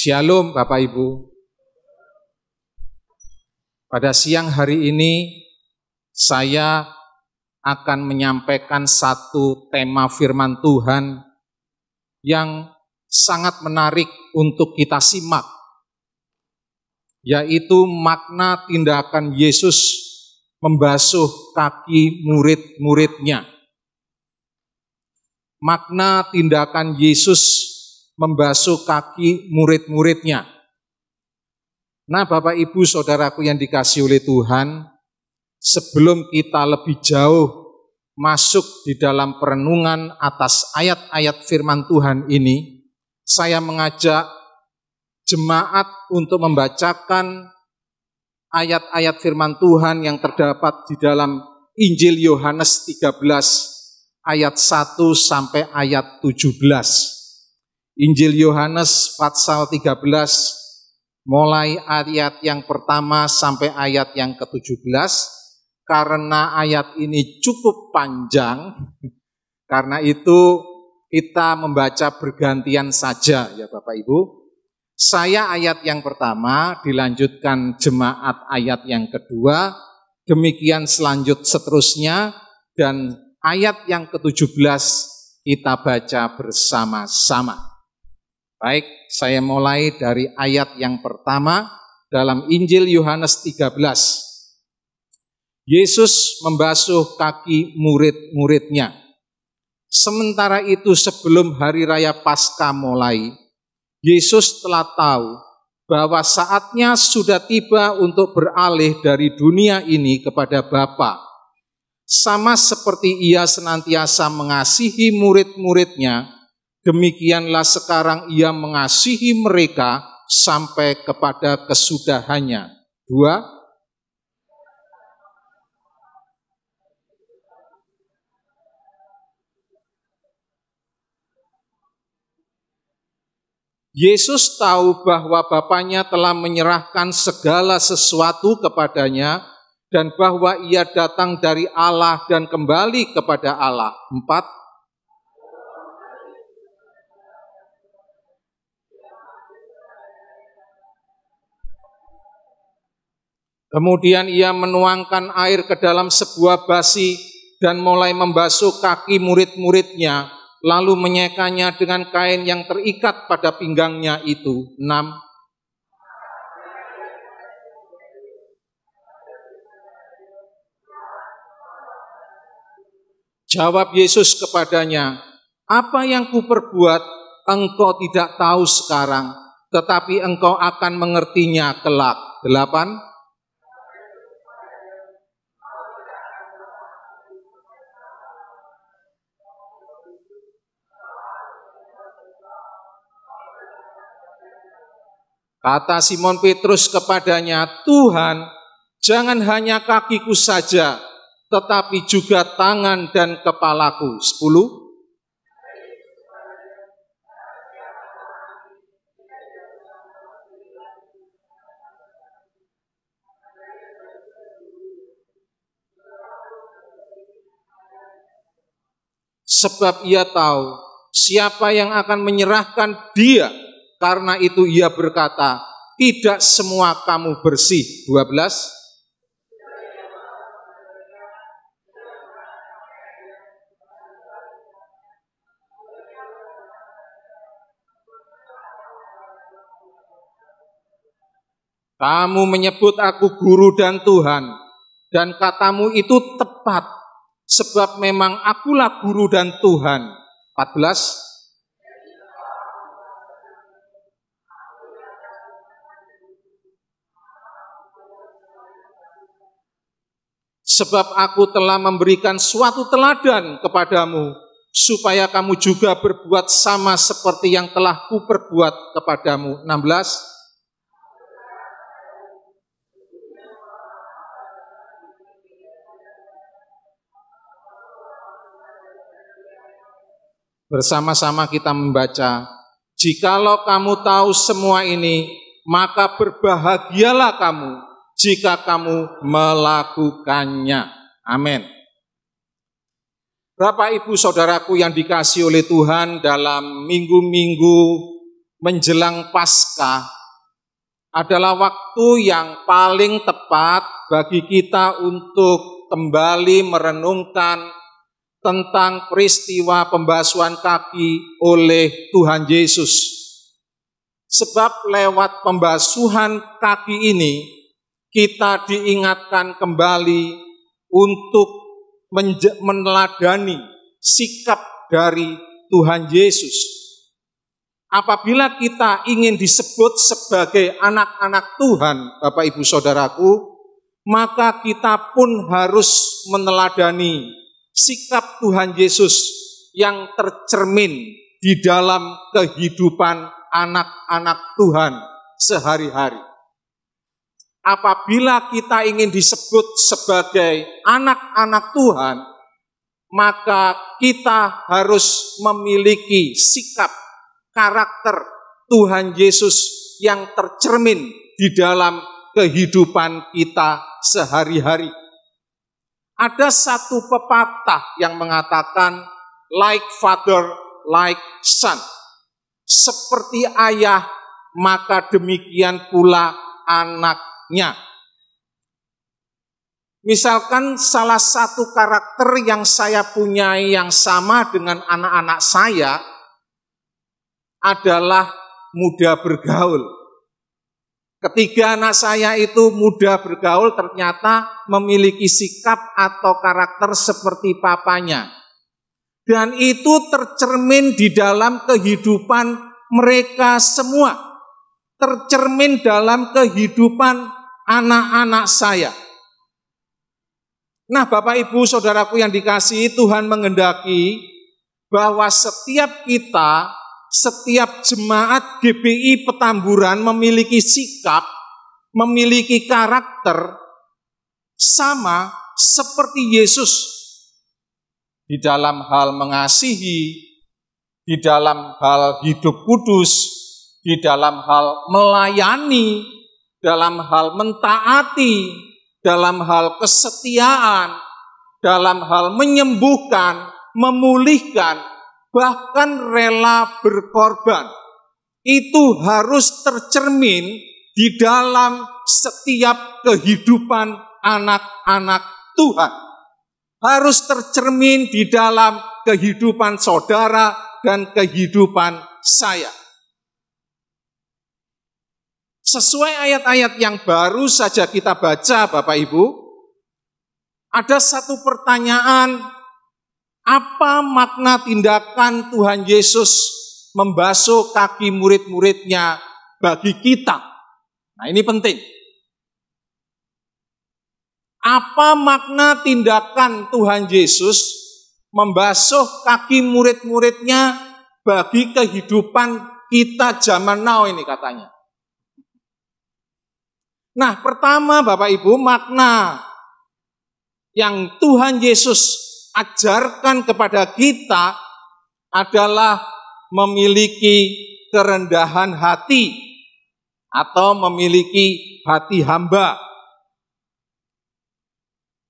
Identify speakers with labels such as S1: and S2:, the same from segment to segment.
S1: Shalom Bapak Ibu. Pada siang hari ini saya akan menyampaikan satu tema firman Tuhan yang sangat menarik untuk kita simak yaitu makna tindakan Yesus membasuh kaki murid-muridnya. Makna tindakan Yesus membasuh kaki murid-muridnya. Nah Bapak Ibu Saudaraku yang dikasih oleh Tuhan, sebelum kita lebih jauh masuk di dalam perenungan atas ayat-ayat firman Tuhan ini, saya mengajak jemaat untuk membacakan ayat-ayat firman Tuhan yang terdapat di dalam Injil Yohanes 13 ayat 1 sampai ayat 17. Injil Yohanes pasal 13 mulai ayat yang pertama sampai ayat yang ke-17 karena ayat ini cukup panjang karena itu kita membaca bergantian saja ya Bapak Ibu. Saya ayat yang pertama dilanjutkan jemaat ayat yang kedua, demikian selanjut seterusnya dan ayat yang ke-17 kita baca bersama-sama. Baik, saya mulai dari ayat yang pertama dalam Injil Yohanes 13. Yesus membasuh kaki murid-muridnya. Sementara itu sebelum hari raya pasca mulai, Yesus telah tahu bahwa saatnya sudah tiba untuk beralih dari dunia ini kepada Bapa. Sama seperti ia senantiasa mengasihi murid-muridnya, Demikianlah sekarang ia mengasihi mereka sampai kepada kesudahannya. Dua, Yesus tahu bahwa Bapaknya telah menyerahkan segala sesuatu kepadanya dan bahwa ia datang dari Allah dan kembali kepada Allah. Empat, Kemudian ia menuangkan air ke dalam sebuah basi dan mulai membasuh kaki murid-muridnya, lalu menyekanya dengan kain yang terikat pada pinggangnya itu. 6. Jawab Yesus kepadanya, "Apa yang kuperbuat engkau tidak tahu sekarang, tetapi engkau akan mengertinya kelak." Delapan. Kata Simon Petrus kepadanya, "Tuhan, jangan hanya kakiku saja, tetapi juga tangan dan kepalaku." Sepuluh. Sebab ia tahu siapa yang akan menyerahkan dia karena itu ia berkata, tidak semua kamu bersih. 12 Kamu menyebut aku guru dan Tuhan, dan katamu itu tepat, sebab memang akulah guru dan Tuhan. 14 sebab aku telah memberikan suatu teladan kepadamu, supaya kamu juga berbuat sama seperti yang telah kuperbuat kepadamu. 16. Bersama-sama kita membaca, Jikalau kamu tahu semua ini, maka berbahagialah kamu jika kamu melakukannya. Amin. Bapak Ibu Saudaraku yang dikasih oleh Tuhan dalam minggu-minggu menjelang pasca adalah waktu yang paling tepat bagi kita untuk kembali merenungkan tentang peristiwa pembasuhan kaki oleh Tuhan Yesus. Sebab lewat pembasuhan kaki ini kita diingatkan kembali untuk meneladani sikap dari Tuhan Yesus. Apabila kita ingin disebut sebagai anak-anak Tuhan, Bapak Ibu Saudaraku, maka kita pun harus meneladani sikap Tuhan Yesus yang tercermin di dalam kehidupan anak-anak Tuhan sehari-hari apabila kita ingin disebut sebagai anak-anak Tuhan, maka kita harus memiliki sikap karakter Tuhan Yesus yang tercermin di dalam kehidupan kita sehari-hari. Ada satu pepatah yang mengatakan, like father, like son. Seperti ayah, maka demikian pula anak haknya. Misalkan salah satu karakter yang saya punya yang sama dengan anak-anak saya adalah mudah bergaul. Ketiga anak saya itu mudah bergaul ternyata memiliki sikap atau karakter seperti papanya. Dan itu tercermin di dalam kehidupan mereka semua. Tercermin dalam kehidupan anak-anak saya. Nah, Bapak Ibu, saudaraku yang dikasihi Tuhan mengendaki bahwa setiap kita, setiap jemaat GBI Petamburan memiliki sikap, memiliki karakter sama seperti Yesus di dalam hal mengasihi, di dalam hal hidup kudus, di dalam hal melayani, dalam hal mentaati, dalam hal kesetiaan, dalam hal menyembuhkan, memulihkan, bahkan rela berkorban. Itu harus tercermin di dalam setiap kehidupan anak-anak Tuhan. Harus tercermin di dalam kehidupan saudara dan kehidupan saya. Sesuai ayat-ayat yang baru saja kita baca, Bapak Ibu, ada satu pertanyaan: apa makna tindakan Tuhan Yesus membasuh kaki murid-muridnya bagi kita? Nah, ini penting. Apa makna tindakan Tuhan Yesus membasuh kaki murid-muridnya bagi kehidupan kita zaman now ini katanya. Nah, pertama Bapak Ibu, makna yang Tuhan Yesus ajarkan kepada kita adalah memiliki kerendahan hati atau memiliki hati hamba.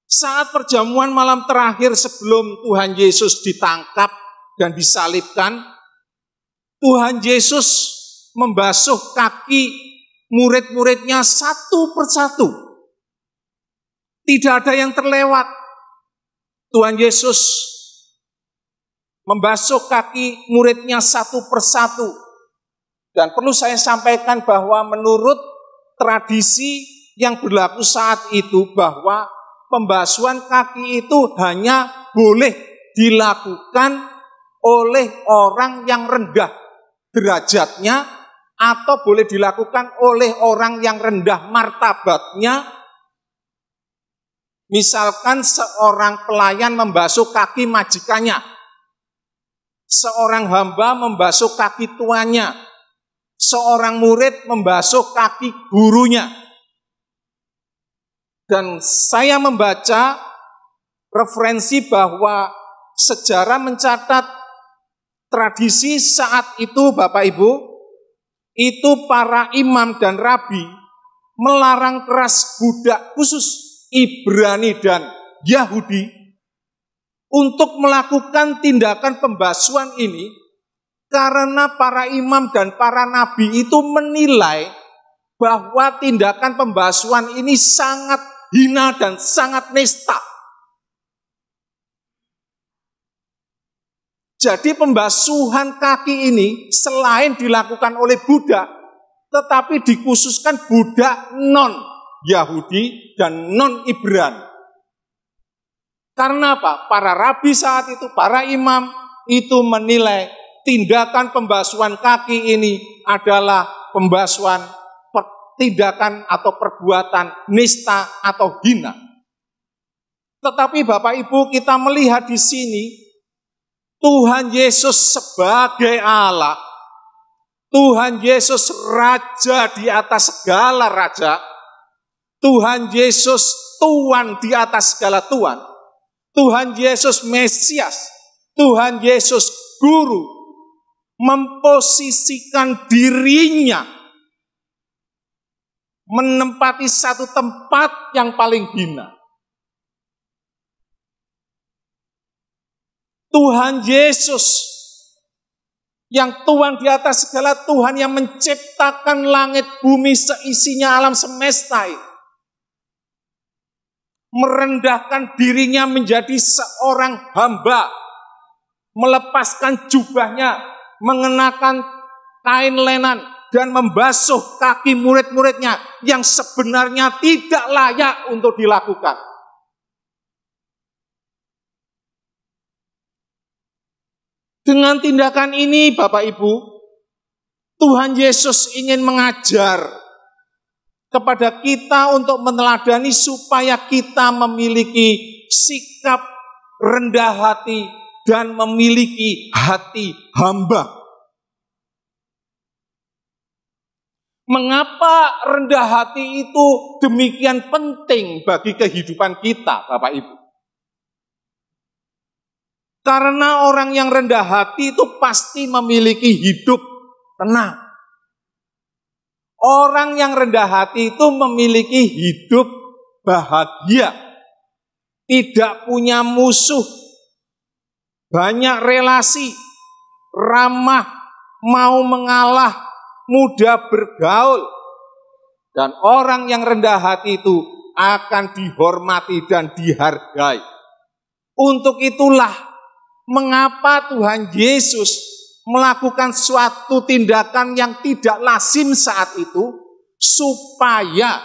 S1: Saat perjamuan malam terakhir sebelum Tuhan Yesus ditangkap dan disalibkan, Tuhan Yesus membasuh kaki murid-muridnya satu persatu. Tidak ada yang terlewat. Tuhan Yesus membasuh kaki muridnya satu persatu. Dan perlu saya sampaikan bahwa menurut tradisi yang berlaku saat itu bahwa pembasuhan kaki itu hanya boleh dilakukan oleh orang yang rendah derajatnya atau boleh dilakukan oleh orang yang rendah martabatnya. Misalkan seorang pelayan membasuh kaki majikannya, seorang hamba membasuh kaki tuannya, seorang murid membasuh kaki gurunya. Dan saya membaca referensi bahwa sejarah mencatat tradisi saat itu Bapak Ibu itu para imam dan rabi melarang keras budak khusus Ibrani dan Yahudi untuk melakukan tindakan pembasuhan ini karena para imam dan para nabi itu menilai bahwa tindakan pembasuhan ini sangat hina dan sangat nista. Jadi pembasuhan kaki ini selain dilakukan oleh budak, tetapi dikhususkan budak non Yahudi dan non Ibran. Karena apa? Para rabi saat itu, para imam itu menilai tindakan pembasuhan kaki ini adalah pembasuhan tindakan atau perbuatan nista atau hina. Tetapi Bapak Ibu kita melihat di sini Tuhan Yesus sebagai Allah, Tuhan Yesus raja di atas segala raja, Tuhan Yesus Tuhan di atas segala Tuhan, Tuhan Yesus Mesias, Tuhan Yesus guru memposisikan dirinya menempati satu tempat yang paling hina Tuhan Yesus yang Tuhan di atas segala Tuhan yang menciptakan langit bumi seisinya alam semesta ini. Merendahkan dirinya menjadi seorang hamba. Melepaskan jubahnya, mengenakan kain lenan, dan membasuh kaki murid-muridnya yang sebenarnya tidak layak untuk dilakukan. Dengan tindakan ini, Bapak Ibu, Tuhan Yesus ingin mengajar kepada kita untuk meneladani supaya kita memiliki sikap rendah hati dan memiliki hati hamba. Mengapa rendah hati itu demikian penting bagi kehidupan kita, Bapak Ibu? Karena orang yang rendah hati itu pasti memiliki hidup tenang. Orang yang rendah hati itu memiliki hidup bahagia. Tidak punya musuh. Banyak relasi. Ramah. Mau mengalah. Mudah bergaul. Dan orang yang rendah hati itu akan dihormati dan dihargai. Untuk itulah mengapa Tuhan Yesus melakukan suatu tindakan yang tidak lazim saat itu supaya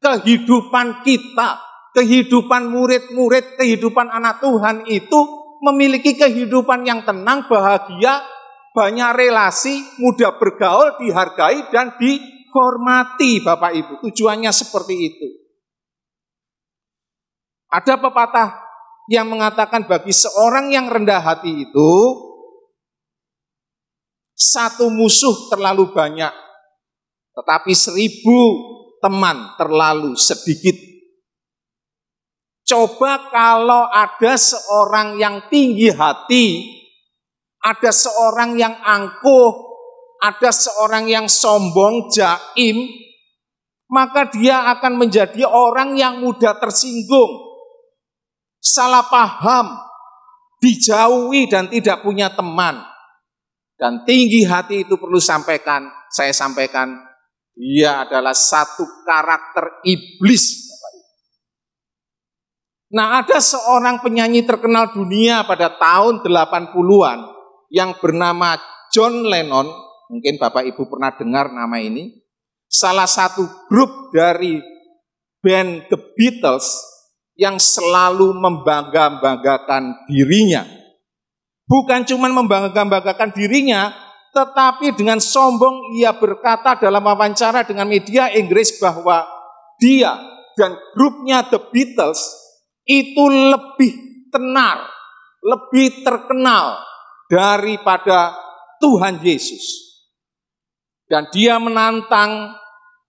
S1: kehidupan kita, kehidupan murid-murid, kehidupan anak Tuhan itu memiliki kehidupan yang tenang, bahagia, banyak relasi, mudah bergaul, dihargai dan dihormati Bapak Ibu. Tujuannya seperti itu. Ada pepatah yang mengatakan bagi seorang yang rendah hati itu satu musuh terlalu banyak, tetapi seribu teman terlalu sedikit. Coba kalau ada seorang yang tinggi hati, ada seorang yang angkuh, ada seorang yang sombong, jaim, maka dia akan menjadi orang yang mudah tersinggung, salah paham, dijauhi dan tidak punya teman. Dan tinggi hati itu perlu sampaikan, saya sampaikan, dia adalah satu karakter iblis. Nah ada seorang penyanyi terkenal dunia pada tahun 80-an yang bernama John Lennon, mungkin Bapak Ibu pernah dengar nama ini, salah satu grup dari band The Beatles yang selalu membangga-banggakan dirinya. Bukan cuma membangga-banggakan dirinya, tetapi dengan sombong ia berkata dalam wawancara dengan media Inggris bahwa dia dan grupnya The Beatles itu lebih tenar, lebih terkenal daripada Tuhan Yesus. Dan dia menantang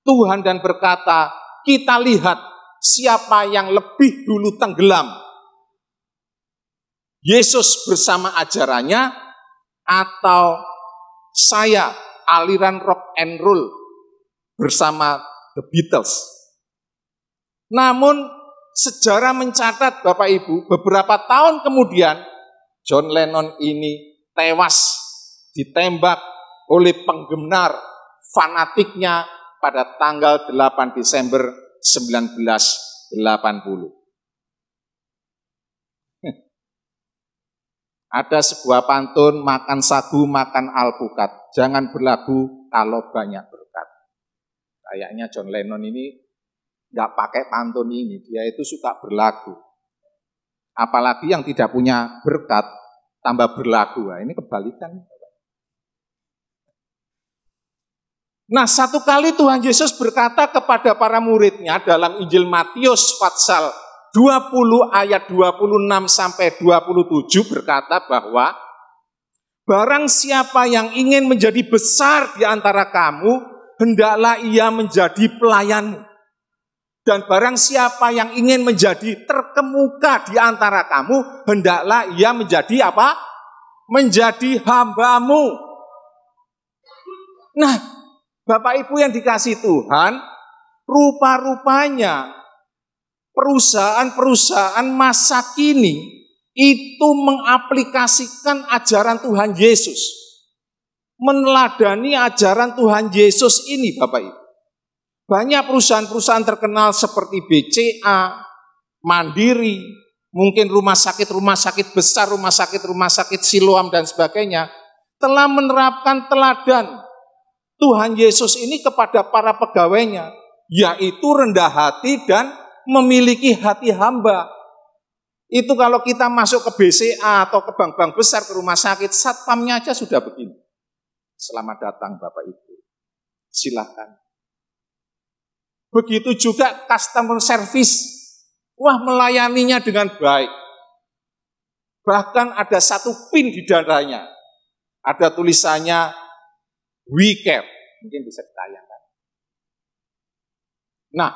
S1: Tuhan dan berkata, kita lihat siapa yang lebih dulu tenggelam. Yesus bersama ajarannya atau saya aliran rock and roll bersama The Beatles. Namun sejarah mencatat Bapak Ibu beberapa tahun kemudian John Lennon ini tewas ditembak oleh penggemar fanatiknya pada tanggal 8 Desember 1980. Ada sebuah pantun, makan sagu, makan alpukat. Jangan berlagu kalau banyak berkat. Kayaknya John Lennon ini nggak pakai pantun ini, dia itu suka berlagu. Apalagi yang tidak punya berkat, tambah berlagu. ini kebalikan. Nah satu kali Tuhan Yesus berkata kepada para muridnya dalam Injil Matius pasal 20 ayat 26 sampai 27 berkata bahwa Barang siapa yang ingin menjadi besar di antara kamu, hendaklah ia menjadi pelayanmu. Dan barang siapa yang ingin menjadi terkemuka di antara kamu, hendaklah ia menjadi apa? Menjadi hambamu. Nah, Bapak Ibu yang dikasih Tuhan, rupa-rupanya perusahaan-perusahaan masa kini itu mengaplikasikan ajaran Tuhan Yesus. Meneladani ajaran Tuhan Yesus ini Bapak Ibu. Banyak perusahaan-perusahaan terkenal seperti BCA, Mandiri, mungkin rumah sakit-rumah sakit besar, rumah sakit-rumah sakit siloam dan sebagainya, telah menerapkan teladan Tuhan Yesus ini kepada para pegawainya, yaitu rendah hati dan memiliki hati hamba. Itu kalau kita masuk ke BCA atau ke bank-bank besar, ke rumah sakit, satpamnya aja sudah begini. Selamat datang Bapak Ibu. Silahkan. Begitu juga customer service. Wah melayaninya dengan baik. Bahkan ada satu pin di dadanya. Ada tulisannya We care. Mungkin bisa ditayangkan. Nah,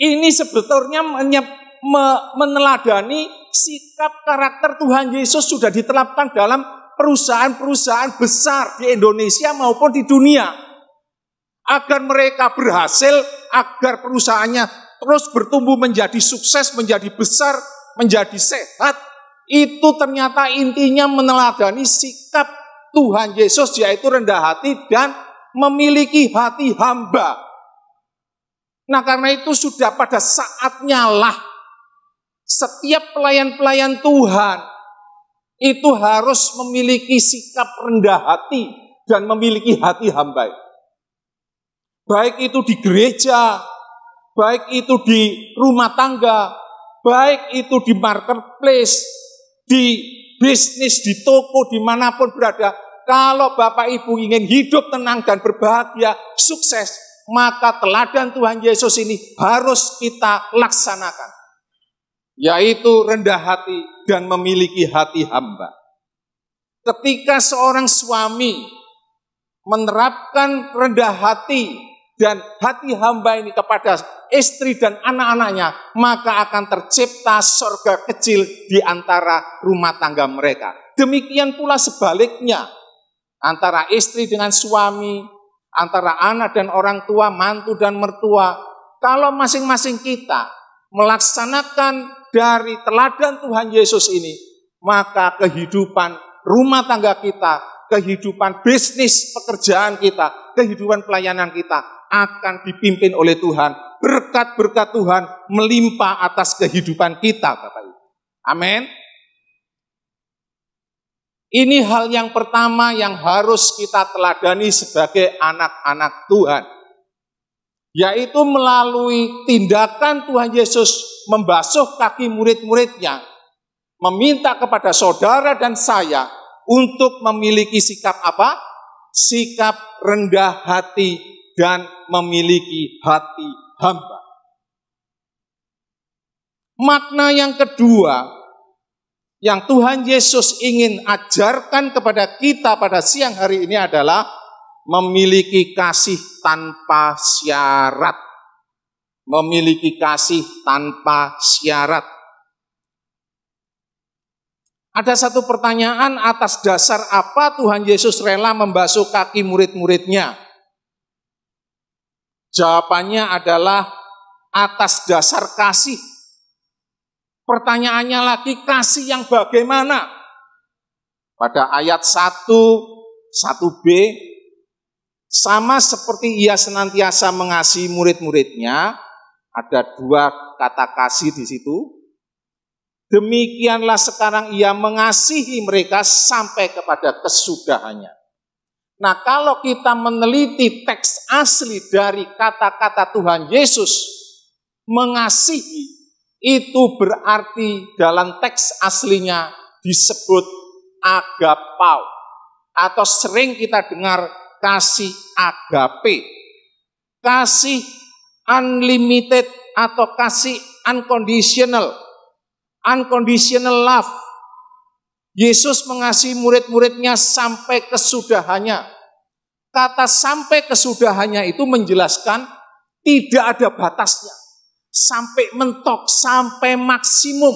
S1: ini sebetulnya menyep, me, meneladani sikap karakter Tuhan Yesus sudah diterapkan dalam perusahaan-perusahaan besar di Indonesia maupun di dunia. Agar mereka berhasil, agar perusahaannya terus bertumbuh menjadi sukses, menjadi besar, menjadi sehat, itu ternyata intinya meneladani sikap Tuhan Yesus yaitu rendah hati dan memiliki hati hamba. Nah karena itu sudah pada saatnya lah setiap pelayan-pelayan Tuhan itu harus memiliki sikap rendah hati dan memiliki hati hamba. Baik itu di gereja, baik itu di rumah tangga, baik itu di marketplace, di bisnis, di toko, dimanapun berada, kalau Bapak Ibu ingin hidup tenang dan berbahagia, sukses, maka teladan Tuhan Yesus ini harus kita laksanakan. Yaitu rendah hati dan memiliki hati hamba. Ketika seorang suami menerapkan rendah hati dan hati hamba ini kepada istri dan anak-anaknya, maka akan tercipta sorga kecil di antara rumah tangga mereka. Demikian pula sebaliknya, antara istri dengan suami, antara anak dan orang tua, mantu dan mertua. Kalau masing-masing kita melaksanakan dari teladan Tuhan Yesus ini, maka kehidupan rumah tangga kita, kehidupan bisnis pekerjaan kita, kehidupan pelayanan kita akan dipimpin oleh Tuhan. Berkat-berkat Tuhan melimpah atas kehidupan kita, Bapak Ibu. Amin. Ini hal yang pertama yang harus kita teladani sebagai anak-anak Tuhan. Yaitu melalui tindakan Tuhan Yesus membasuh kaki murid-muridnya. Meminta kepada saudara dan saya untuk memiliki sikap apa? Sikap rendah hati dan memiliki hati hamba. Makna yang kedua yang Tuhan Yesus ingin ajarkan kepada kita pada siang hari ini adalah memiliki kasih tanpa syarat. Memiliki kasih tanpa syarat. Ada satu pertanyaan atas dasar apa Tuhan Yesus rela membasuh kaki murid-muridnya? Jawabannya adalah atas dasar kasih Pertanyaannya lagi, kasih yang bagaimana? Pada ayat 1, 1b, sama seperti ia senantiasa mengasihi murid-muridnya, ada dua kata kasih di situ. Demikianlah sekarang ia mengasihi mereka sampai kepada kesudahannya. Nah, kalau kita meneliti teks asli dari kata-kata Tuhan Yesus, mengasihi itu berarti dalam teks aslinya disebut agapau atau sering kita dengar kasih agape. Kasih unlimited atau kasih unconditional. Unconditional love. Yesus mengasihi murid-muridnya sampai kesudahannya. Kata sampai kesudahannya itu menjelaskan tidak ada batasnya sampai mentok, sampai maksimum.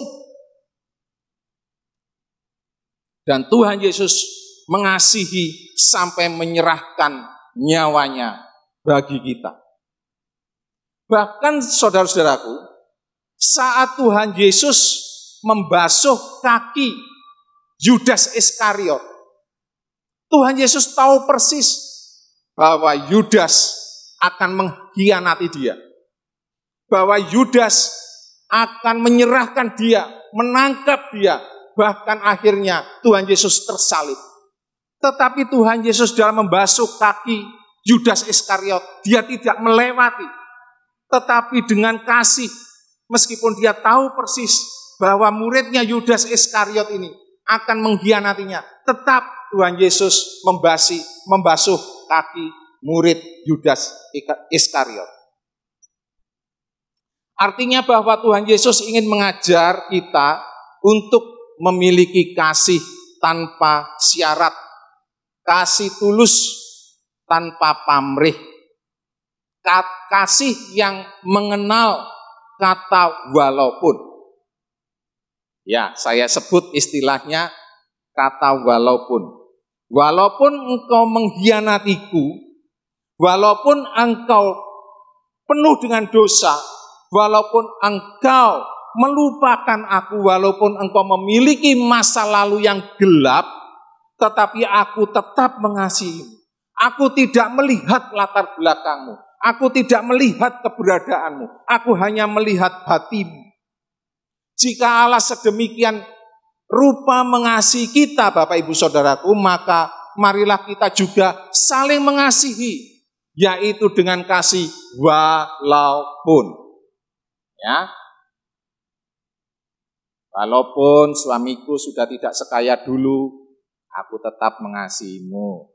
S1: Dan Tuhan Yesus mengasihi sampai menyerahkan nyawanya bagi kita. Bahkan saudara-saudaraku, saat Tuhan Yesus membasuh kaki Yudas Iskariot, Tuhan Yesus tahu persis bahwa Yudas akan mengkhianati dia bahwa Yudas akan menyerahkan dia, menangkap dia, bahkan akhirnya Tuhan Yesus tersalib. Tetapi Tuhan Yesus dalam membasuh kaki Yudas Iskariot, dia tidak melewati. Tetapi dengan kasih, meskipun dia tahu persis bahwa muridnya Yudas Iskariot ini akan mengkhianatinya, tetap Tuhan Yesus membasi, membasuh kaki murid Yudas Iskariot. Artinya bahwa Tuhan Yesus ingin mengajar kita untuk memiliki kasih tanpa syarat, kasih tulus tanpa pamrih, kasih yang mengenal kata walaupun. Ya, saya sebut istilahnya kata walaupun. Walaupun engkau menghianatiku, walaupun engkau penuh dengan dosa, walaupun engkau melupakan aku, walaupun engkau memiliki masa lalu yang gelap, tetapi aku tetap mengasihimu. Aku tidak melihat latar belakangmu. Aku tidak melihat keberadaanmu. Aku hanya melihat hatimu. Jika Allah sedemikian rupa mengasihi kita, Bapak Ibu Saudaraku, maka marilah kita juga saling mengasihi, yaitu dengan kasih walaupun. Ya. Walaupun suamiku sudah tidak sekaya dulu, aku tetap mengasihimu.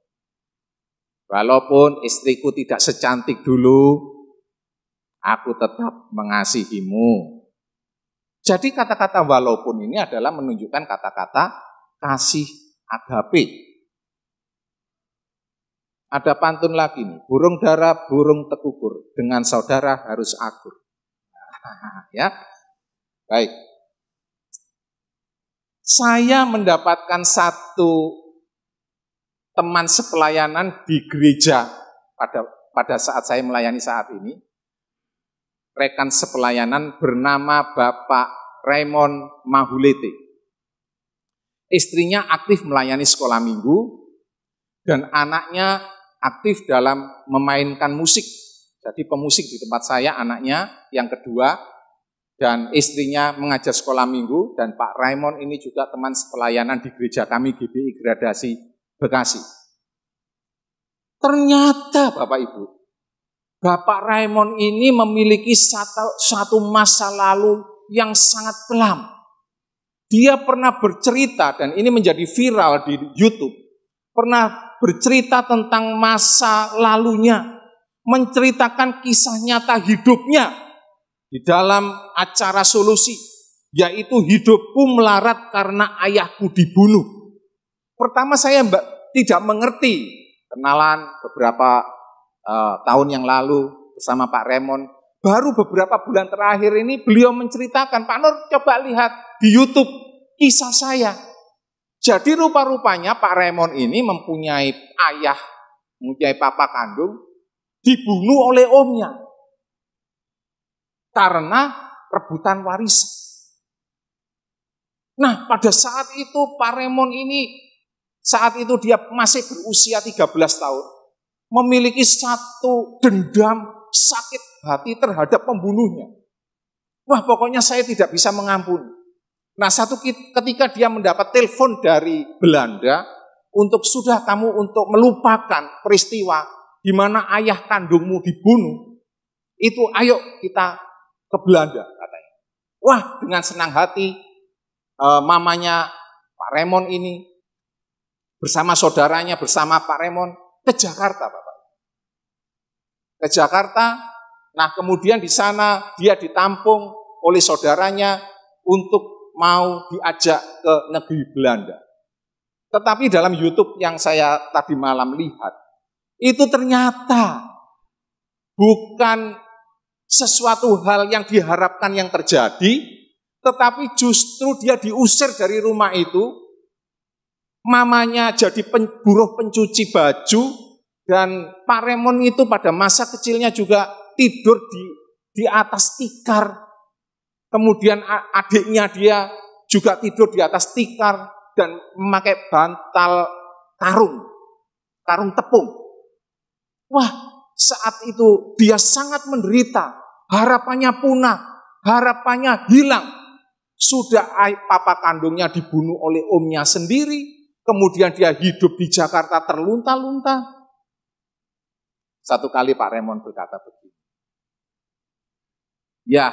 S1: Walaupun istriku tidak secantik dulu, aku tetap mengasihimu. Jadi kata-kata walaupun ini adalah menunjukkan kata-kata kasih agape. Ada pantun lagi nih, burung dara, burung tekukur, dengan saudara harus akur. ya. Baik. Saya mendapatkan satu teman sepelayanan di gereja pada pada saat saya melayani saat ini. Rekan sepelayanan bernama Bapak Raymond Mahulete. Istrinya aktif melayani sekolah minggu dan anaknya aktif dalam memainkan musik jadi pemusik di tempat saya anaknya yang kedua dan istrinya mengajar sekolah minggu dan Pak Raymond ini juga teman sepelayanan di gereja kami GBI Gradasi Bekasi. Ternyata Bapak Ibu, Bapak Raymond ini memiliki satu, satu masa lalu yang sangat kelam. Dia pernah bercerita dan ini menjadi viral di YouTube. Pernah bercerita tentang masa lalunya menceritakan kisah nyata hidupnya di dalam acara solusi, yaitu hidupku melarat karena ayahku dibunuh. Pertama saya mbak tidak mengerti, kenalan beberapa uh, tahun yang lalu bersama Pak Remon, baru beberapa bulan terakhir ini beliau menceritakan, Pak Nur coba lihat di Youtube kisah saya. Jadi rupa-rupanya Pak Remon ini mempunyai ayah, mempunyai papa kandung dibunuh oleh omnya karena rebutan warisan. Nah, pada saat itu Paremon ini saat itu dia masih berusia 13 tahun, memiliki satu dendam sakit hati terhadap pembunuhnya. Wah, pokoknya saya tidak bisa mengampuni. Nah, satu ketika dia mendapat telepon dari Belanda untuk sudah kamu untuk melupakan peristiwa di mana ayah kandungmu dibunuh, itu ayo kita ke Belanda katanya. Wah, dengan senang hati uh, mamanya Pak Remon ini bersama saudaranya, bersama Pak Remon ke Jakarta, Bapak. Ke Jakarta. Nah, kemudian di sana dia ditampung oleh saudaranya untuk mau diajak ke negeri Belanda. Tetapi dalam YouTube yang saya tadi malam lihat, itu ternyata bukan sesuatu hal yang diharapkan yang terjadi, tetapi justru dia diusir dari rumah itu. Mamanya jadi pen, buruh pencuci baju dan Pak Remon itu pada masa kecilnya juga tidur di di atas tikar. Kemudian adiknya dia juga tidur di atas tikar dan memakai bantal karung, karung tepung. Wah, saat itu dia sangat menderita, harapannya punah, harapannya hilang. Sudah papa kandungnya dibunuh oleh omnya sendiri, kemudian dia hidup di Jakarta terlunta-lunta. Satu kali Pak Remon berkata begini. Ya,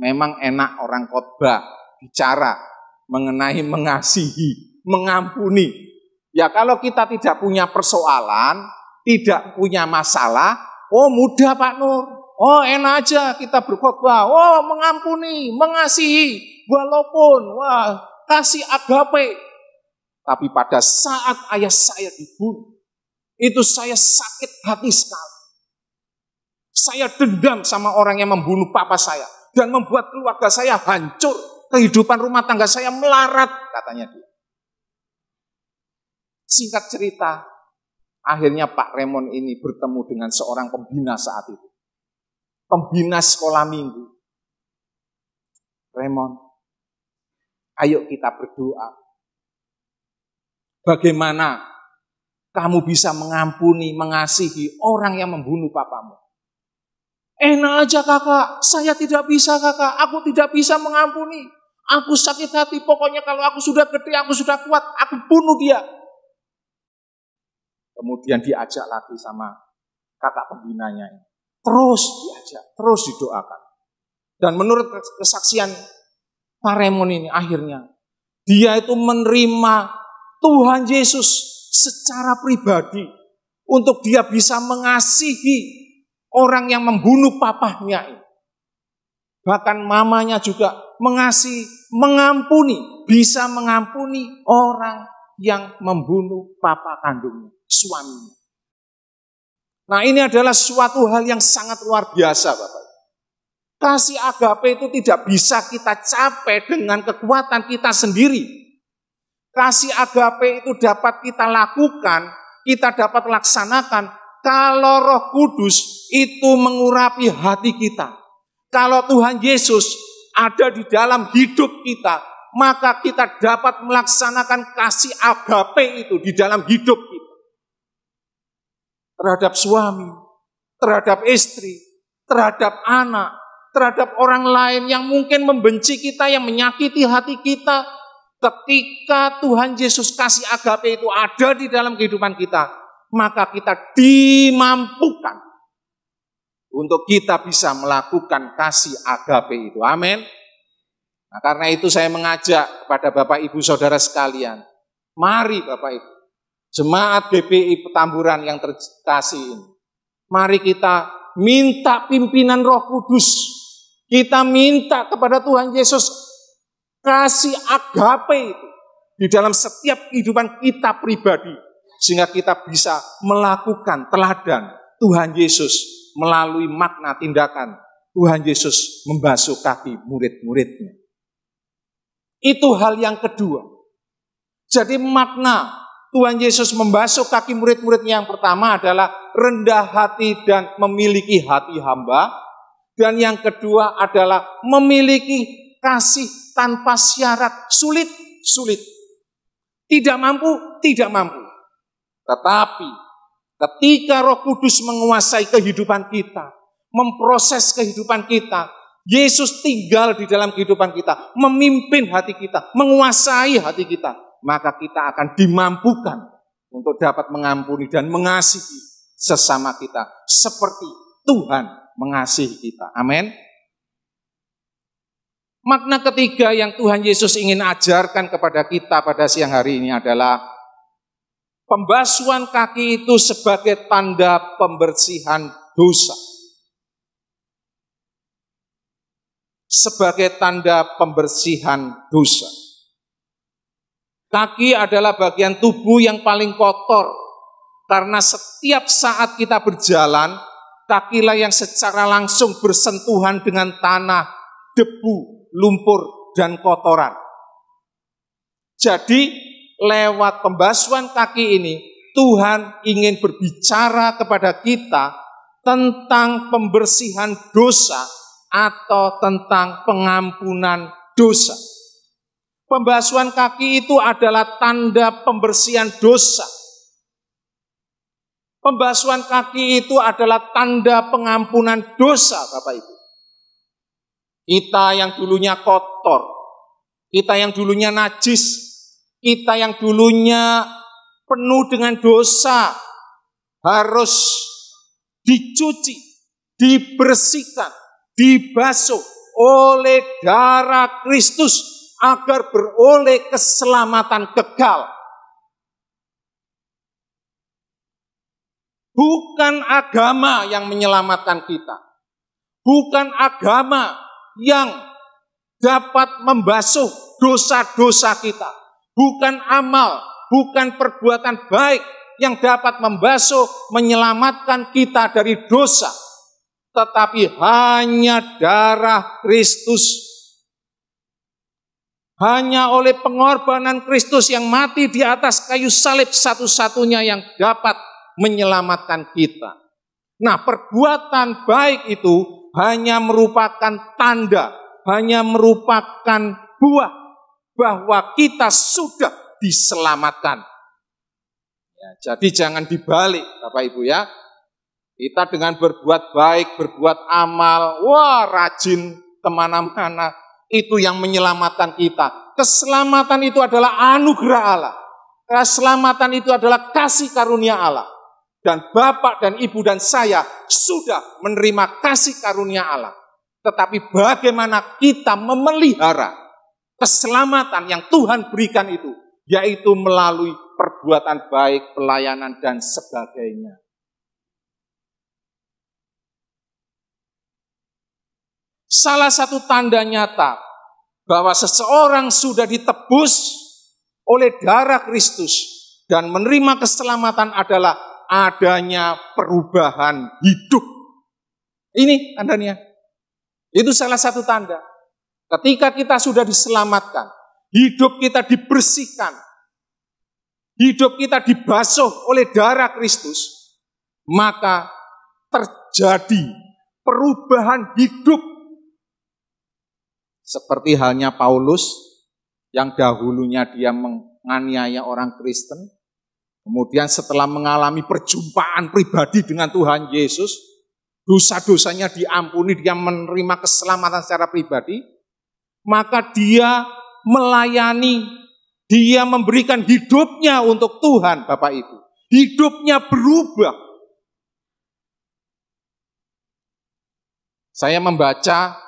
S1: memang enak orang khotbah bicara mengenai mengasihi, mengampuni. Ya kalau kita tidak punya persoalan, tidak punya masalah, oh mudah Pak Nur, oh enak aja kita berkhotbah, oh mengampuni, mengasihi, walaupun wah kasih agape. Tapi pada saat ayah saya dibunuh, itu saya sakit hati sekali. Saya dendam sama orang yang membunuh papa saya dan membuat keluarga saya hancur, kehidupan rumah tangga saya melarat katanya dia. Singkat cerita, Akhirnya Pak Remon ini bertemu dengan seorang pembina saat itu. Pembina sekolah minggu. Remon, ayo kita berdoa. Bagaimana kamu bisa mengampuni, mengasihi orang yang membunuh papamu? Enak aja kakak, saya tidak bisa kakak, aku tidak bisa mengampuni. Aku sakit hati, pokoknya kalau aku sudah gede, aku sudah kuat, aku bunuh dia. Kemudian diajak lagi sama kakak pembinanya. ini Terus diajak, terus didoakan. Dan menurut kesaksian Paremon ini akhirnya, dia itu menerima Tuhan Yesus secara pribadi. Untuk dia bisa mengasihi orang yang membunuh papahnya. ini Bahkan mamanya juga mengasihi, mengampuni, bisa mengampuni orang yang membunuh papa kandungnya suaminya. Nah ini adalah suatu hal yang sangat luar biasa Bapak. Kasih agape itu tidak bisa kita capai dengan kekuatan kita sendiri. Kasih agape itu dapat kita lakukan, kita dapat laksanakan kalau roh kudus itu mengurapi hati kita. Kalau Tuhan Yesus ada di dalam hidup kita, maka kita dapat melaksanakan kasih agape itu di dalam hidup terhadap suami, terhadap istri, terhadap anak, terhadap orang lain yang mungkin membenci kita, yang menyakiti hati kita. Ketika Tuhan Yesus kasih agape itu ada di dalam kehidupan kita, maka kita dimampukan untuk kita bisa melakukan kasih agape itu. Amin. Nah, karena itu saya mengajak kepada Bapak Ibu Saudara sekalian, mari Bapak Ibu jemaat BPI Petamburan yang terkasih ini. Mari kita minta pimpinan Roh Kudus. Kita minta kepada Tuhan Yesus kasih agape itu di dalam setiap kehidupan kita pribadi sehingga kita bisa melakukan teladan Tuhan Yesus melalui makna tindakan Tuhan Yesus membasuh kaki murid-muridnya. Itu hal yang kedua. Jadi makna Tuhan Yesus membasuh kaki murid-muridnya yang pertama adalah rendah hati dan memiliki hati hamba. Dan yang kedua adalah memiliki kasih tanpa syarat. Sulit, sulit. Tidak mampu, tidak mampu. Tetapi ketika roh kudus menguasai kehidupan kita, memproses kehidupan kita, Yesus tinggal di dalam kehidupan kita, memimpin hati kita, menguasai hati kita maka kita akan dimampukan untuk dapat mengampuni dan mengasihi sesama kita seperti Tuhan mengasihi kita. Amin. Makna ketiga yang Tuhan Yesus ingin ajarkan kepada kita pada siang hari ini adalah pembasuhan kaki itu sebagai tanda pembersihan dosa. Sebagai tanda pembersihan dosa. Kaki adalah bagian tubuh yang paling kotor. Karena setiap saat kita berjalan, kakilah yang secara langsung bersentuhan dengan tanah, debu, lumpur, dan kotoran. Jadi lewat pembasuhan kaki ini, Tuhan ingin berbicara kepada kita tentang pembersihan dosa atau tentang pengampunan dosa. Pembasuhan kaki itu adalah tanda pembersihan dosa. Pembasuhan kaki itu adalah tanda pengampunan dosa, Bapak Ibu. Kita yang dulunya kotor, kita yang dulunya najis, kita yang dulunya penuh dengan dosa, harus dicuci, dibersihkan, dibasuh oleh darah Kristus agar beroleh keselamatan kekal. Bukan agama yang menyelamatkan kita. Bukan agama yang dapat membasuh dosa-dosa kita. Bukan amal, bukan perbuatan baik yang dapat membasuh, menyelamatkan kita dari dosa. Tetapi hanya darah Kristus hanya oleh pengorbanan Kristus yang mati di atas kayu salib satu-satunya yang dapat menyelamatkan kita. Nah, perbuatan baik itu hanya merupakan tanda, hanya merupakan buah bahwa kita sudah diselamatkan. Ya, jadi jangan dibalik, Bapak Ibu ya. Kita dengan berbuat baik, berbuat amal, wah rajin kemana-mana, itu yang menyelamatkan kita. Keselamatan itu adalah anugerah Allah. Keselamatan itu adalah kasih karunia Allah. Dan Bapak dan Ibu dan saya sudah menerima kasih karunia Allah. Tetapi bagaimana kita memelihara keselamatan yang Tuhan berikan itu. Yaitu melalui perbuatan baik, pelayanan, dan sebagainya. Salah satu tanda nyata bahwa seseorang sudah ditebus oleh darah Kristus dan menerima keselamatan adalah adanya perubahan hidup. Ini tandanya. Itu salah satu tanda. Ketika kita sudah diselamatkan, hidup kita dibersihkan, hidup kita dibasuh oleh darah Kristus, maka terjadi perubahan hidup seperti halnya Paulus yang dahulunya dia menganiaya orang Kristen, kemudian setelah mengalami perjumpaan pribadi dengan Tuhan Yesus, dosa-dosanya diampuni, dia menerima keselamatan secara pribadi, maka dia melayani, dia memberikan hidupnya untuk Tuhan, Bapak Ibu. Hidupnya berubah, Saya membaca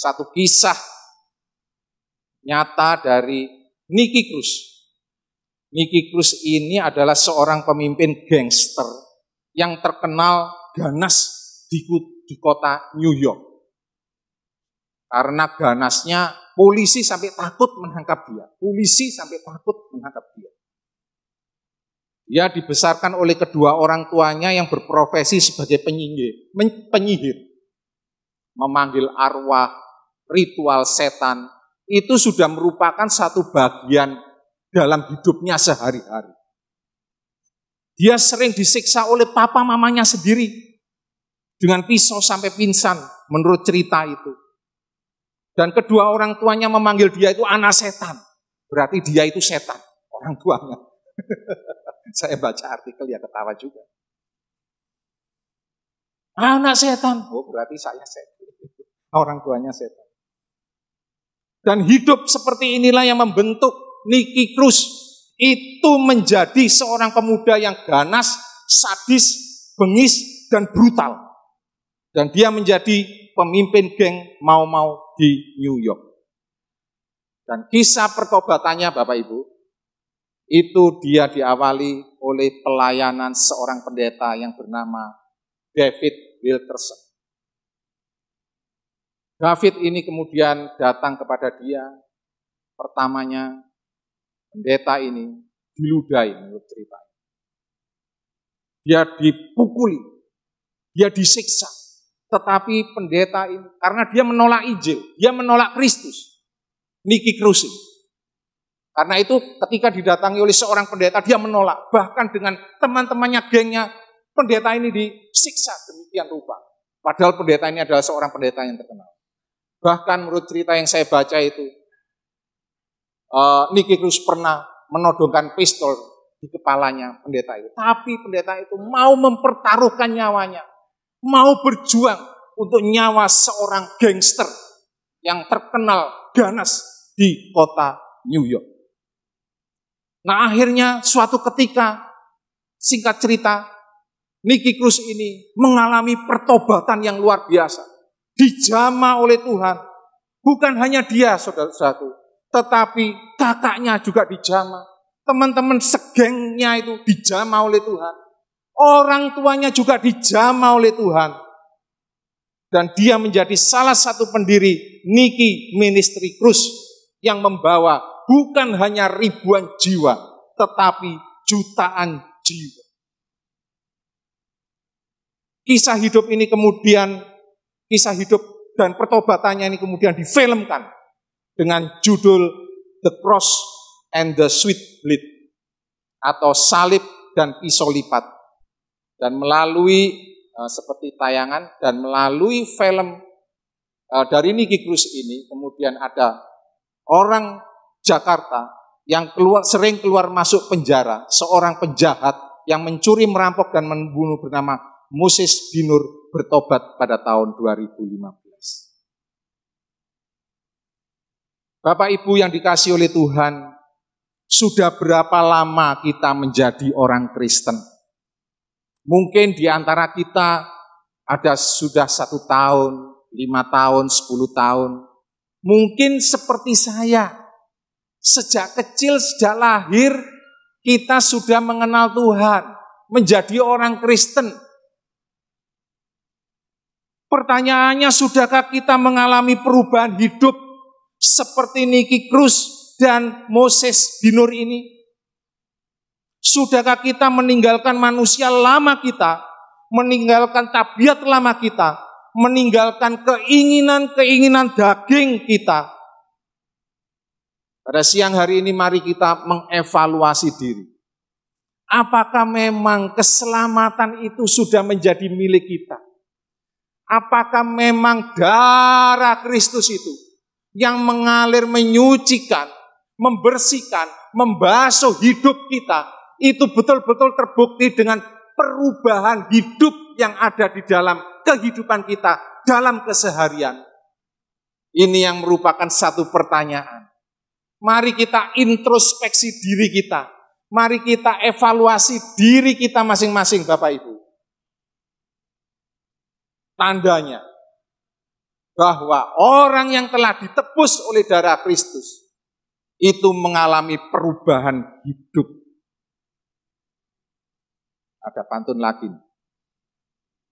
S1: satu kisah nyata dari Nicky Cruz. Nicky Cruz ini adalah seorang pemimpin gangster yang terkenal ganas di, di kota New York. Karena ganasnya polisi sampai takut menangkap dia. Polisi sampai takut menangkap dia. Dia dibesarkan oleh kedua orang tuanya yang berprofesi sebagai penyihir, penyihir memanggil arwah ritual setan itu sudah merupakan satu bagian dalam hidupnya sehari-hari. Dia sering disiksa oleh papa mamanya sendiri dengan pisau sampai pingsan menurut cerita itu. Dan kedua orang tuanya memanggil dia itu anak setan. Berarti dia itu setan, orang tuanya. Saya baca artikel ya ketawa juga. Anak setan, oh berarti saya setan. Orang tuanya setan. Dan hidup seperti inilah yang membentuk Niki Cruz. Itu menjadi seorang pemuda yang ganas, sadis, bengis, dan brutal. Dan dia menjadi pemimpin geng mau-mau di New York. Dan kisah pertobatannya Bapak Ibu, itu dia diawali oleh pelayanan seorang pendeta yang bernama David Wilkerson. David ini kemudian datang kepada dia, pertamanya pendeta ini diludahi menurut cerita. Dia dipukuli, dia disiksa. Tetapi pendeta ini, karena dia menolak Injil, dia menolak Kristus. Niki Krusi. Karena itu ketika didatangi oleh seorang pendeta, dia menolak. Bahkan dengan teman-temannya, gengnya, pendeta ini disiksa demikian rupa. Padahal pendeta ini adalah seorang pendeta yang terkenal. Bahkan menurut cerita yang saya baca itu, uh, eh, Niki Cruz pernah menodongkan pistol di kepalanya pendeta itu. Tapi pendeta itu mau mempertaruhkan nyawanya, mau berjuang untuk nyawa seorang gangster yang terkenal ganas di kota New York. Nah akhirnya suatu ketika, singkat cerita, Niki Cruz ini mengalami pertobatan yang luar biasa dijama oleh Tuhan. Bukan hanya dia, saudara-saudaraku, tetapi kakaknya juga dijama. Teman-teman segengnya itu dijama oleh Tuhan. Orang tuanya juga dijama oleh Tuhan. Dan dia menjadi salah satu pendiri Niki Ministry Cruz yang membawa bukan hanya ribuan jiwa, tetapi jutaan jiwa. Kisah hidup ini kemudian kisah hidup dan pertobatannya ini kemudian difilmkan dengan judul The Cross and the Sweet Blade atau salib dan pisau lipat. Dan melalui eh, seperti tayangan dan melalui film eh, dari Niki Cruz ini kemudian ada orang Jakarta yang keluar sering keluar masuk penjara, seorang penjahat yang mencuri, merampok dan membunuh bernama Moses Binur bertobat pada tahun 2015. Bapak Ibu yang dikasih oleh Tuhan, sudah berapa lama kita menjadi orang Kristen? Mungkin di antara kita ada sudah satu tahun, lima tahun, sepuluh tahun. Mungkin seperti saya, sejak kecil, sejak lahir, kita sudah mengenal Tuhan, menjadi orang Kristen, Pertanyaannya, sudahkah kita mengalami perubahan hidup seperti Niki Cruz dan Moses Binur ini? Sudahkah kita meninggalkan manusia lama kita, meninggalkan tabiat lama kita, meninggalkan keinginan-keinginan daging kita? Pada siang hari ini mari kita mengevaluasi diri. Apakah memang keselamatan itu sudah menjadi milik kita? Apakah memang darah Kristus itu yang mengalir menyucikan, membersihkan, membasuh hidup kita itu betul-betul terbukti dengan perubahan hidup yang ada di dalam kehidupan kita dalam keseharian. Ini yang merupakan satu pertanyaan. Mari kita introspeksi diri kita. Mari kita evaluasi diri kita masing-masing Bapak Ibu tandanya bahwa orang yang telah ditebus oleh darah Kristus itu mengalami perubahan hidup. Ada pantun lagi.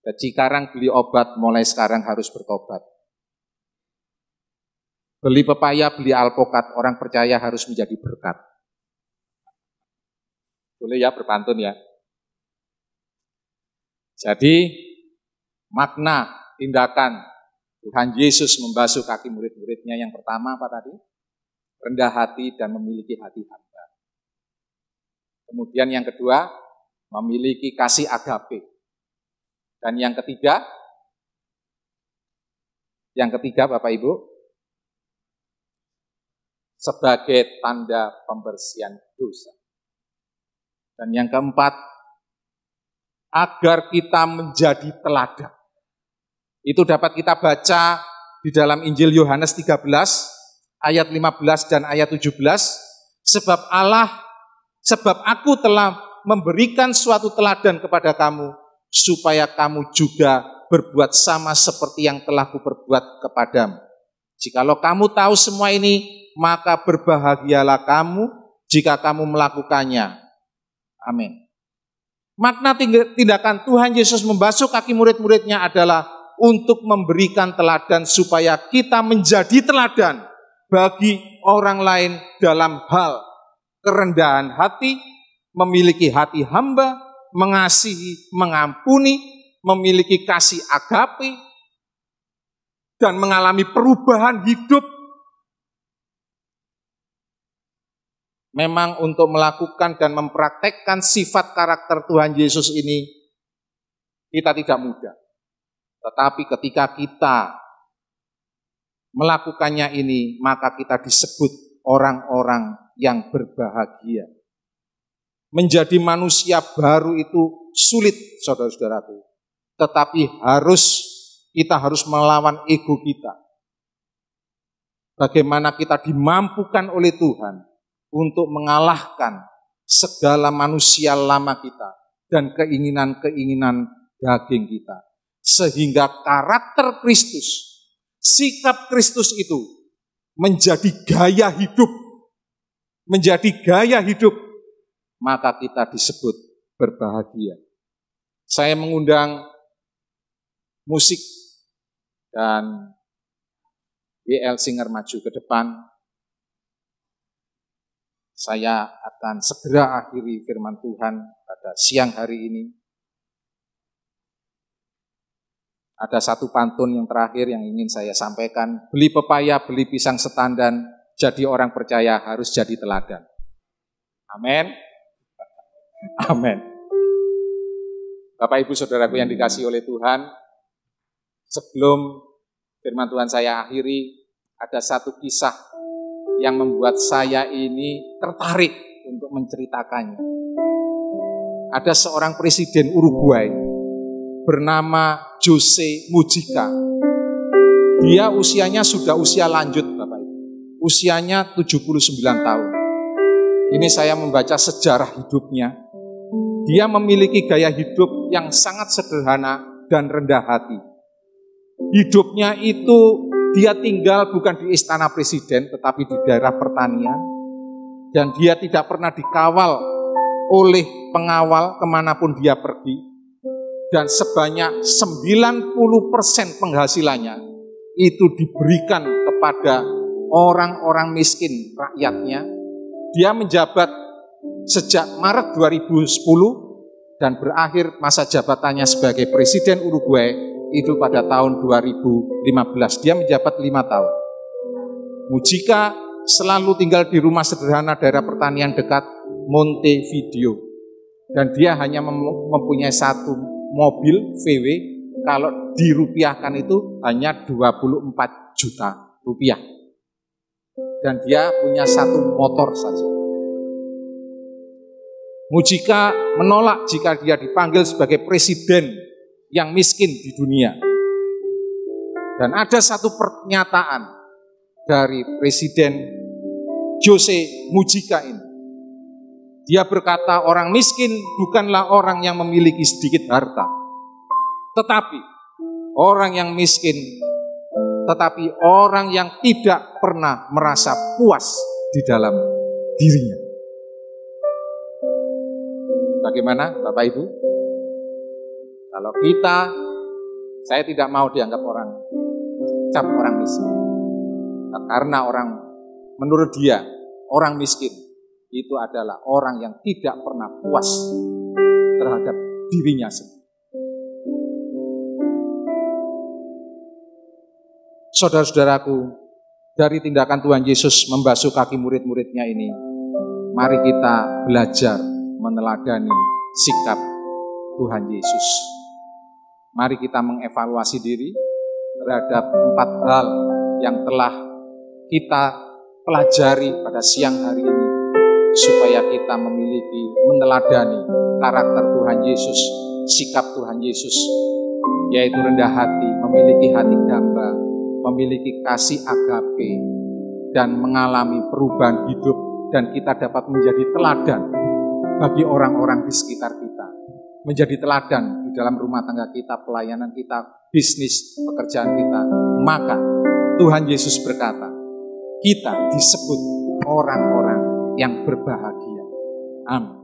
S1: Jadi sekarang beli obat, mulai sekarang harus bertobat. Beli pepaya, beli alpokat, orang percaya harus menjadi berkat. Boleh ya berpantun ya. Jadi makna tindakan Tuhan Yesus membasuh kaki murid-muridnya yang pertama apa tadi? Rendah hati dan memiliki hati hamba. Kemudian yang kedua, memiliki kasih agape. Dan yang ketiga, yang ketiga Bapak Ibu, sebagai tanda pembersihan dosa. Dan yang keempat, agar kita menjadi teladan. Itu dapat kita baca di dalam Injil Yohanes 13 ayat 15 dan ayat 17 sebab Allah sebab aku telah memberikan suatu teladan kepada kamu supaya kamu juga berbuat sama seperti yang telah kuperbuat kepadamu. Jikalau kamu tahu semua ini, maka berbahagialah kamu jika kamu melakukannya. Amin. Makna tindakan Tuhan Yesus membasuh kaki murid-muridnya adalah untuk memberikan teladan supaya kita menjadi teladan bagi orang lain dalam hal kerendahan hati, memiliki hati hamba, mengasihi, mengampuni, memiliki kasih agape, dan mengalami perubahan hidup. Memang untuk melakukan dan mempraktekkan sifat karakter Tuhan Yesus ini, kita tidak mudah. Tetapi ketika kita melakukannya ini, maka kita disebut orang-orang yang berbahagia. Menjadi manusia baru itu sulit, saudara-saudaraku. Tetapi harus kita harus melawan ego kita. Bagaimana kita dimampukan oleh Tuhan untuk mengalahkan segala manusia lama kita dan keinginan-keinginan daging kita. Sehingga karakter Kristus, sikap Kristus itu menjadi gaya hidup, menjadi gaya hidup, maka kita disebut berbahagia. Saya mengundang musik dan WL Singer maju ke depan. Saya akan segera akhiri firman Tuhan pada siang hari ini. Ada satu pantun yang terakhir yang ingin saya sampaikan. Beli pepaya, beli pisang setandan, jadi orang percaya harus jadi teladan. Amin. Amin. Bapak Ibu Saudaraku yang dikasih oleh Tuhan, sebelum firman Tuhan saya akhiri, ada satu kisah yang membuat saya ini tertarik untuk menceritakannya. Ada seorang presiden Uruguay bernama Jose Mujika. Dia usianya sudah usia lanjut Bapak Ibu. Usianya 79 tahun. Ini saya membaca sejarah hidupnya. Dia memiliki gaya hidup yang sangat sederhana dan rendah hati. Hidupnya itu dia tinggal bukan di istana presiden tetapi di daerah pertanian. Dan dia tidak pernah dikawal oleh pengawal kemanapun dia pergi dan sebanyak 90% penghasilannya itu diberikan kepada orang-orang miskin rakyatnya. Dia menjabat sejak Maret 2010 dan berakhir masa jabatannya sebagai Presiden Uruguay itu pada tahun 2015. Dia menjabat lima tahun. Mujika selalu tinggal di rumah sederhana daerah pertanian dekat Montevideo. Dan dia hanya mempunyai satu mobil VW kalau dirupiahkan itu hanya 24 juta rupiah. Dan dia punya satu motor saja. Mujika menolak jika dia dipanggil sebagai presiden yang miskin di dunia. Dan ada satu pernyataan dari Presiden Jose Mujika ini. Dia berkata, orang miskin bukanlah orang yang memiliki sedikit harta. Tetapi, orang yang miskin, tetapi orang yang tidak pernah merasa puas di dalam dirinya. Bagaimana Bapak Ibu? Kalau kita, saya tidak mau dianggap orang cap orang miskin. Karena orang, menurut dia, orang miskin itu adalah orang yang tidak pernah puas terhadap dirinya sendiri. Saudara-saudaraku, dari tindakan Tuhan Yesus membasuh kaki murid-muridnya ini, mari kita belajar meneladani sikap Tuhan Yesus. Mari kita mengevaluasi diri terhadap empat hal yang telah kita pelajari pada siang hari ini supaya kita memiliki, meneladani karakter Tuhan Yesus, sikap Tuhan Yesus, yaitu rendah hati, memiliki hati damba, memiliki kasih agape, dan mengalami perubahan hidup, dan kita dapat menjadi teladan bagi orang-orang di sekitar kita. Menjadi teladan di dalam rumah tangga kita, pelayanan kita, bisnis, pekerjaan kita. Maka Tuhan Yesus berkata, kita disebut orang-orang yang berbahagia. Amin.